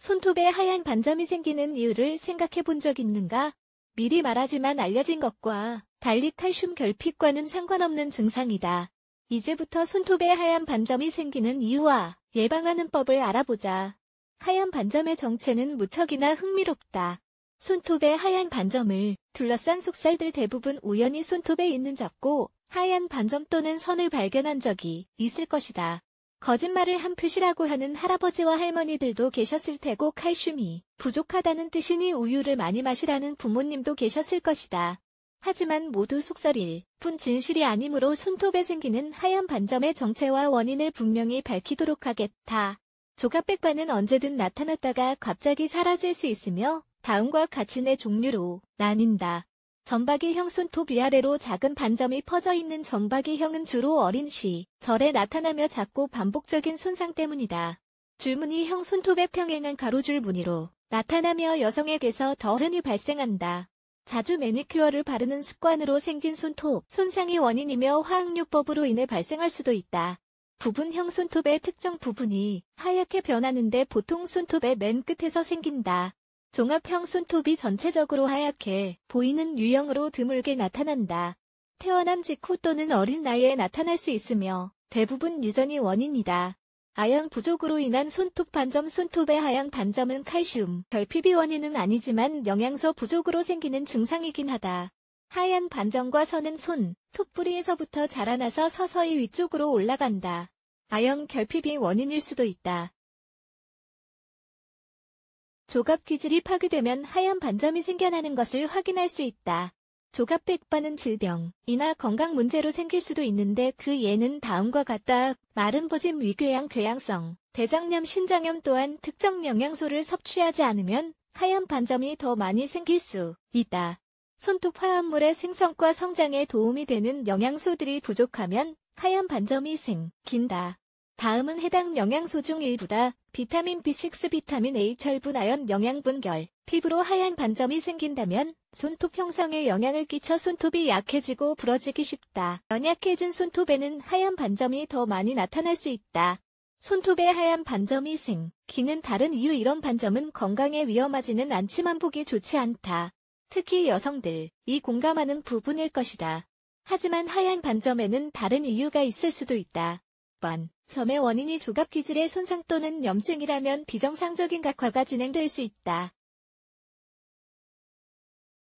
손톱에 하얀 반점이 생기는 이유를 생각해 본 적 있는가? 미리 말하지만 알려진 것과 달리 칼슘 결핍과는 상관없는 증상이다. 이제부터 손톱에 하얀 반점이 생기는 이유와 예방하는 법을 알아보자. 하얀 반점의 정체는 무척이나 흥미롭다. 손톱에 하얀 반점을 둘러싼 속살들 대부분 우연히 손톱에 있는 잡고 하얀 반점 또는 선을 발견한 적이 있을 것이다. 거짓말을 한 표시라고 하는 할아버지와 할머니들도 계셨을 테고 칼슘이 부족하다는 뜻이니 우유를 많이 마시라는 부모님도 계셨을 것이다. 하지만 모두 속설일 뿐 진실이 아니므로 손톱에 생기는 하얀 반점의 정체와 원인을 분명히 밝히도록 하겠다. 조각백반은 언제든 나타났다가 갑자기 사라질 수 있으며 다음과 같이 내 종류로 나뉜다. 전박이형손 톱 위아래로 작은 반점이 퍼져 있는 전박이형은 주로 어린 시, 절에 나타나며 작고 반복적인 손상 때문이다. 줄무늬형 손톱의 평행한 가로줄 무늬로 나타나며 여성에게서 더 흔히 발생한다. 자주 매니큐어를 바르는 습관으로 생긴 손톱, 손상이 원인이며 화학요법으로 인해 발생할 수도 있다. 부분형 손톱의 특정 부분이 하얗게 변하는데 보통 손톱의 맨 끝에서 생긴다. 종합형 손톱이 전체적으로 하얗게 보이는 유형으로 드물게 나타난다. 태어난 직후 또는 어린 나이에 나타날 수 있으며 대부분 유전이 원인이다. 아양 부족으로 인한 손톱 반점 손톱의 하양 반점은 칼슘, 결핍이 원인은 아니지만 영양소 부족으로 생기는 증상이긴 하다. 하얀 반점과 선은 손, 톱뿌리에서부터 자라나서 서서히 위쪽으로 올라간다. 아형 결핍이 원인일 수도 있다. 조각기질이 파괴되면 하얀 반점이 생겨나는 것을 확인할 수 있다. 조각 백반은 질병이나 건강 문제로 생길 수도 있는데 그 예는 다음과 같다. 마른 보짐 위궤양 궤양성, 대장염 신장염 또한 특정 영양소를 섭취하지 않으면 하얀 반점이 더 많이 생길 수 있다. 손톱 화합물의 생성과 성장에 도움이 되는 영양소들이 부족하면 하얀 반점이 생긴다. 다음은 해당 영양소 중 일부다. 비타민 B6, 비타민 A, 철분, 아연, 영양분결, 피부로 하얀 반점이 생긴다면 손톱 형성에 영향을 끼쳐 손톱이 약해지고 부러지기 쉽다. 연약해진 손톱에는 하얀 반점이 더 많이 나타날 수 있다. 손톱에 하얀 반점이 생기는 다른 이유 이런 반점은 건강에 위험하지는 않지만 보기 좋지 않다. 특히 여성들, 이 공감하는 부분일 것이다. 하지만 하얀 반점에는 다른 이유가 있을 수도 있다. 1. 점의 원인이 조각 기질의 손상 또는 염증이라면 비정상적인 각화가 진행될 수 있다.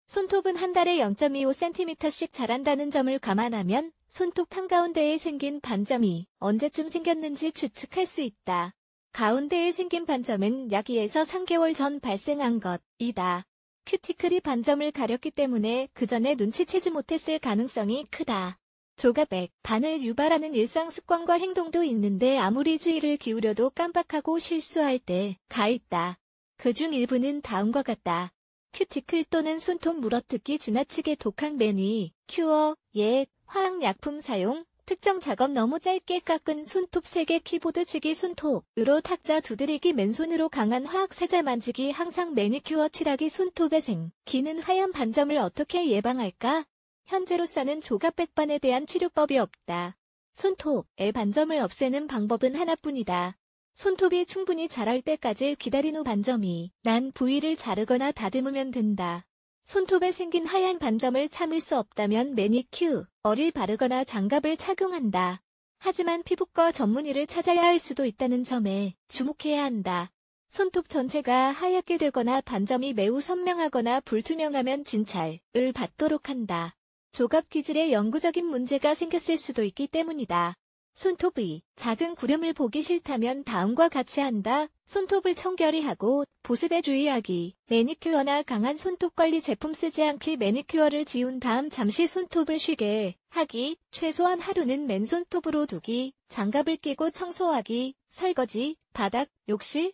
손톱은 한 달에 0.25cm씩 자란다는 점을 감안하면 손톱 한가운데에 생긴 반점이 언제쯤 생겼는지 추측할 수 있다. 가운데에 생긴 반점은 약 2에서 3개월 전 발생한 것이다. 큐티클이 반점을 가렸기 때문에 그 전에 눈치채지 못했을 가능성이 크다. 조가백, 반을 유발하는 일상 습관과 행동도 있는데 아무리 주의를 기울여도 깜빡하고 실수할 때가 있다. 그 중 일부는 다음과 같다. 큐티클 또는 손톱 물어뜯기 지나치게 독한 매니, 큐어, 예, 화학약품 사용, 특정 작업 너무 짧게 깎은 손톱 3개 키보드 치기 손톱으로 탁자 두드리기 맨손으로 강한 화학 세자 만지기 항상 매니큐어 칠하기 손톱에 생기는 하얀 반점을 어떻게 예방할까? 현재로서는 조갑백반에 대한 치료법이 없다. 손톱에 반점을 없애는 방법은 하나뿐이다. 손톱이 충분히 자랄 때까지 기다린 후 반점이 난 부위를 자르거나 다듬으면 된다. 손톱에 생긴 하얀 반점을 참을 수 없다면 매니큐, 어릴 바르거나 장갑을 착용한다. 하지만 피부과 전문의를 찾아야 할 수도 있다는 점에 주목해야 한다. 손톱 전체가 하얗게 되거나 반점이 매우 선명하거나 불투명하면 진찰을 받도록 한다. 조각 기질에 영구적인 문제가 생겼을 수도 있기 때문이다. 손톱의 작은 구름을 보기 싫다면 다음과 같이 한다. 손톱을 청결히 하고 보습에 주의하기. 매니큐어나 강한 손톱 관리 제품 쓰지 않기 매니큐어를 지운 다음 잠시 손톱을 쉬게 하기. 최소한 하루는 맨손톱으로 두기. 장갑을 끼고 청소하기. 설거지, 바닥, 욕실,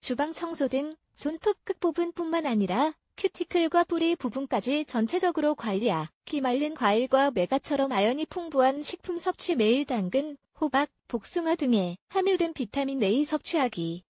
주방 청소 등 손톱 끝부분뿐만 아니라 큐티클과 뿌리 부분까지 전체적으로 관리하귀 말린 과일과 메가처럼 아연이 풍부한 식품 섭취 매일 당근, 호박, 복숭아 등에 함유된 비타민 A 섭취하기